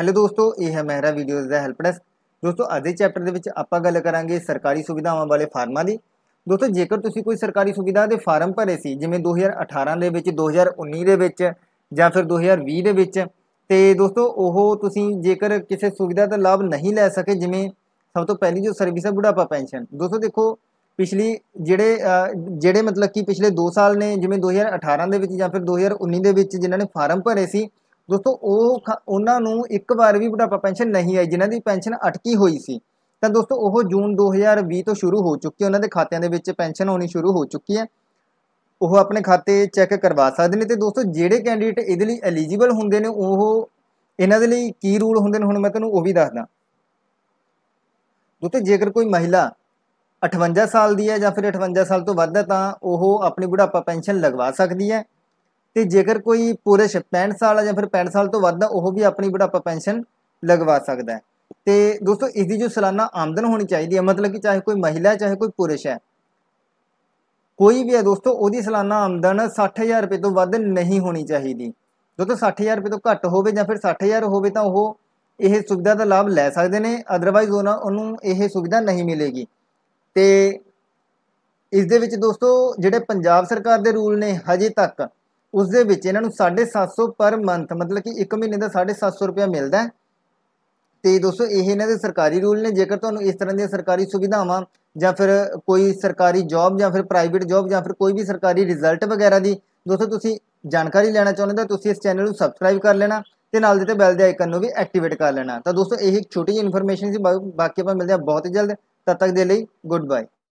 hello ਦੋਸਤੋ ਇਹ ਹੈ ਮੇਰਾ ਵੀਡੀਓਜ਼ ਦਾ ਹੈਲਪ ਡੈਸਕ ਦੋਸਤੋ ਅੱਜ ਦੇ ਚੈਪਟਰ ਦੇ ਵਿੱਚ ਆਪਾਂ ਗੱਲ ਕਰਾਂਗੇ ਸਰਕਾਰੀ ਸੁਵਿਧਾਵਾਂ ਵਾਲੇ ਫਾਰਮਾਂ ਦੀ ਦੋਸਤੋ ਜੇਕਰ ਤੁਸੀਂ ਕੋਈ ਸਰਕਾਰੀ ਸੁਵਿਧਾ ਦੇ ਫਾਰਮ ਭਰੇ ਸੀ ਜਿਵੇਂ 2018 ਦੇ ਵਿੱਚ 2019 ਦੇ ਵਿੱਚ ਜਾਂ ਫਿਰ 2020 ਦੇ ਵਿੱਚ ਤੇ ਦੋਸਤੋ ਉਹ ਤੁਸੀਂ ਜੇਕਰ ਕਿਸੇ ਸੁਵਿਧਾ ਦਾ ਲਾਭ ਨਹੀਂ ਲੈ ਸਕੇ ਜਿਵੇਂ ਸਭ ਤੋਂ ਪਹਿਲੀ ਜੋ ਸਰਵਿਸ ਹੈ ਬੁਢਾਪਾ ਪੈਨਸ਼ਨ ਦੋਸਤੋ ਦੇਖੋ ਪਿਛਲੀ ਜਿਹੜੇ ਜਿਹੜੇ ਮਤਲਬ ਕਿ ਪਿਛਲੇ 2 ਸਾਲ ਨੇ ਜਿਵੇਂ 2018 ਦੇ ਵਿੱਚ ਜਾਂ ਫਿਰ 2019 ਦੇ ਵਿੱਚ ਜਿਨ੍ਹਾਂ ਨੇ ਫਾਰਮ ਭਰੇ ਸੀ ਦੋਸਤੋ ਉਹ ਉਹਨਾਂ ਨੂੰ ਇੱਕ ਵਾਰ ਵੀ ਬੁਢਾਪਾ ਪੈਨਸ਼ਨ ਨਹੀਂ ਆਈ ਜਿਨ੍ਹਾਂ ਦੀ ਪੈਨਸ਼ਨ ਅਟਕੀ ਹੋਈ ਸੀ ਤਾਂ ਦੋਸਤੋ ਉਹ ਜੂਨ 2020 ਤੋਂ ਸ਼ੁਰੂ ਹੋ ਚੁੱਕੀ ਹੈ ਉਹਨਾਂ ਦੇ ਖਾਤਿਆਂ ਦੇ ਵਿੱਚ ਪੈਨਸ਼ਨ ਆਉਣੀ ਸ਼ੁਰੂ ਹੋ ਚੁੱਕੀ ਹੈ ਉਹ ਆਪਣੇ ਖਾਤੇ ਚੈੱਕ ਕਰਵਾ ਸਕਦੇ ਨੇ ਤੇ ਦੋਸਤੋ ਜਿਹੜੇ ਕੈਂਡੀਡੇਟ ਇਹਦੇ ਲਈ ਐਲੀਜੀਬਲ ਹੁੰਦੇ ਨੇ ਉਹ ਇਹਨਾਂ ਦੇ ਲਈ ਕੀ ਰੂਲ ਹੁੰਦੇ ਨੇ ਹੁਣ ਮੈਂ ਤੁਹਾਨੂੰ ਉਹ ਵੀ ਦੱਸਦਾ ਦੋਸਤੋ ਜੇਕਰ ਕੋਈ ਮਹਿਲਾ 58 ਸਾਲ ਦੀ ਹੈ ਜਾਂ ਫਿਰ 58 ਸਾਲ ਤੋਂ ਵੱਧ ਹੈ ਤਾਂ ਉਹ ਆਪਣੀ ਬੁਢਾਪਾ ਪੈਨਸ਼ਨ ਲਗਵਾ ਸਕਦੀ ਹੈ ਤੇ ਜੇਕਰ ਕੋਈ ਪੂਰੇ 65 ਸਾਲ ਜਾਂ ਫਿਰ 65 ਸਾਲ ਤੋਂ ਵੱਧ ਦਾ ਉਹ ਵੀ ਆਪਣੀ ਬੁਢਾਪਾ ਪੈਨਸ਼ਨ ਲਗਵਾ ਸਕਦਾ ਹੈ ਤੇ ਦੋਸਤੋ ਇਸ ਦੀ ਜੋ ਸਾਲਾਨਾ ਆਮਦਨ ਹੋਣੀ ਚਾਹੀਦੀ ਹੈ ਮਤਲਬ ਕਿ ਚਾਹੇ ਕੋਈ ਮਹਿਲਾ ਚਾਹੇ ਕੋਈ ਪੁਰਸ਼ ਹੈ ਕੋਈ ਵੀ ਹੈ ਦੋਸਤੋ ਉਹਦੀ ਸਾਲਾਨਾ ਆਮਦਨ 60000 ਰੁਪਏ ਤੋਂ ਵੱਧ ਨਹੀਂ ਹੋਣੀ ਚਾਹੀਦੀ ਦੋਸਤੋ 60000 ਰੁਪਏ ਤੋਂ ਘੱਟ ਹੋਵੇ ਜਾਂ ਫਿਰ 60000 ਹੋਵੇ ਤਾਂ ਉਹ ਇਹ ਸੁਵਿਧਾ ਦਾ ਲਾਭ ਲੈ ਸਕਦੇ ਨੇ ਅਦਰਵਾਈਜ਼ ਉਹਨਾਂ ਉਹਨੂੰ ਇਹ ਸੁਵਿਧਾ ਨਹੀਂ ਮਿਲੇਗੀ ਤੇ ਇਸ ਦੇ ਵਿੱਚ ਦੋਸਤੋ ਜਿਹੜੇ ਪੰਜਾਬ ਸਰਕਾਰ ਦੇ ਰੂਲ ਨੇ ਹਜੇ ਤੱਕ ਉਸ ਦੇ ਵਿੱਚ ਇਹਨਾਂ ਨੂੰ 750 ਪਰ ਮੰਥ ਮਤਲਬ ਕਿ 1 ਮਹੀਨੇ ਦਾ 750 ਰੁਪਏ ਮਿਲਦਾ ਹੈ ਤੇ ਦੋਸਤੋ ਇਹ ਇਹਨਾਂ ਦੇ ਸਰਕਾਰੀ ਰੂਲ ਨੇ ਜੇਕਰ ਤੁਹਾਨੂੰ ਇਸ ਤਰ੍ਹਾਂ ਦੀਆਂ ਸਰਕਾਰੀ ਸੁਵਿਧਾਵਾਂ ਜਾਂ ਫਿਰ ਕੋਈ ਸਰਕਾਰੀ ਜੌਬ ਜਾਂ ਫਿਰ ਪ੍ਰਾਈਵੇਟ ਜੌਬ ਜਾਂ ਫਿਰ ਕੋਈ ਵੀ ਸਰਕਾਰੀ ਰਿਜ਼ਲਟ ਵਗੈਰਾ ਦੀ ਦੋਸਤੋ ਤੁਸੀਂ ਜਾਣਕਾਰੀ ਲੈਣਾ ਚਾਹੁੰਦੇ ਤਾਂ ਤੁਸੀਂ ਇਸ ਚੈਨਲ ਨੂੰ ਸਬਸਕ੍ਰਾਈਬ ਕਰ ਲੈਣਾ ਤੇ ਨਾਲ ਦੇ ਤੇ ਬੈਲ ਦੇ ਆਈਕਨ ਨੂੰ ਵੀ ਐਕਟੀਵੇਟ ਕਰ ਲੈਣਾ ਤਾਂ ਦੋਸਤੋ ਇਹ ਇੱਕ ਛੋਟੀ ਜਿਹੀ ਇਨਫੋਰਮੇਸ਼ਨ ਸੀ ਬਾਕੀ ਆਪਾਂ ਮਿਲਦੇ ਹਾਂ ਬਹੁਤ ਜਲਦ ਤਦ ਤੱਕ ਦੇ ਲਈ ਗੁੱਡ ਬਾਏ